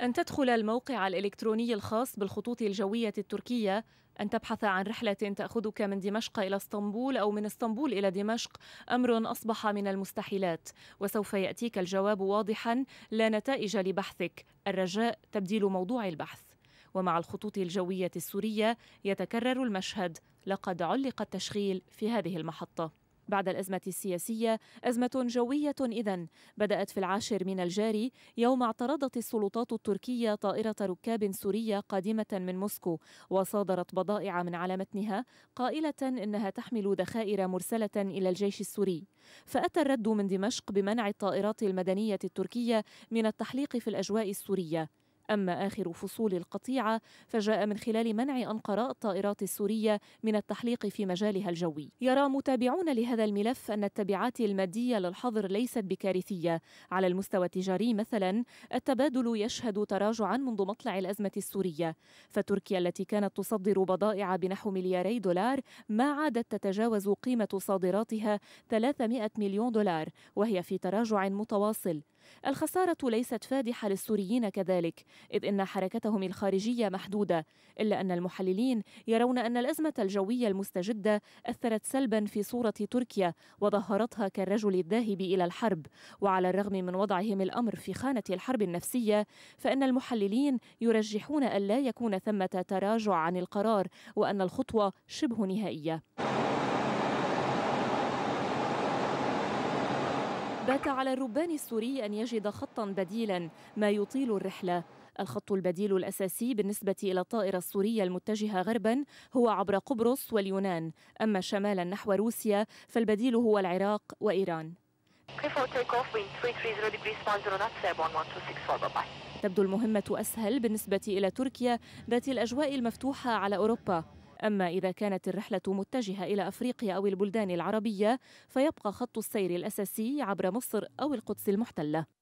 أن تدخل الموقع الإلكتروني الخاص بالخطوط الجوية التركية أن تبحث عن رحلة تأخذك من دمشق إلى اسطنبول أو من اسطنبول إلى دمشق أمر أصبح من المستحيلات وسوف يأتيك الجواب واضحا لا نتائج لبحثك الرجاء تبديل موضوع البحث ومع الخطوط الجوية السورية يتكرر المشهد لقد علق التشغيل في هذه المحطة بعد الأزمة السياسية أزمة جوية إذا بدأت في العاشر من الجاري يوم اعترضت السلطات التركية طائرة ركاب سورية قادمة من موسكو وصادرت بضائع من على متنها قائلة إنها تحمل ذخائر مرسلة إلى الجيش السوري فأتى الرد من دمشق بمنع الطائرات المدنية التركية من التحليق في الأجواء السورية أما آخر فصول القطيعة فجاء من خلال منع أنقرة الطائرات السورية من التحليق في مجالها الجوي يرى متابعون لهذا الملف أن التبعات المادية للحظر ليست بكارثية على المستوى التجاري مثلا التبادل يشهد تراجعا منذ مطلع الأزمة السورية فتركيا التي كانت تصدر بضائع بنحو ملياري دولار ما عادت تتجاوز قيمة صادراتها 300 مليون دولار وهي في تراجع متواصل الخسارة ليست فادحة للسوريين كذلك إذ إن حركتهم الخارجية محدودة إلا أن المحللين يرون أن الأزمة الجوية المستجدة أثرت سلبا في صورة تركيا وظهرتها كالرجل الذاهب إلى الحرب وعلى الرغم من وضعهم الأمر في خانة الحرب النفسية فإن المحللين يرجحون ألا يكون ثمة تراجع عن القرار وأن الخطوة شبه نهائية بات على الربان السوري أن يجد خطا بديلا ما يطيل الرحلة الخط البديل الأساسي بالنسبة إلى الطائرة السورية المتجهة غربا هو عبر قبرص واليونان أما شمالا نحو روسيا فالبديل هو العراق وإيران تبدو المهمة أسهل بالنسبة إلى تركيا ذات الأجواء المفتوحة على أوروبا أما إذا كانت الرحلة متجهة إلى أفريقيا أو البلدان العربية فيبقى خط السير الأساسي عبر مصر أو القدس المحتلة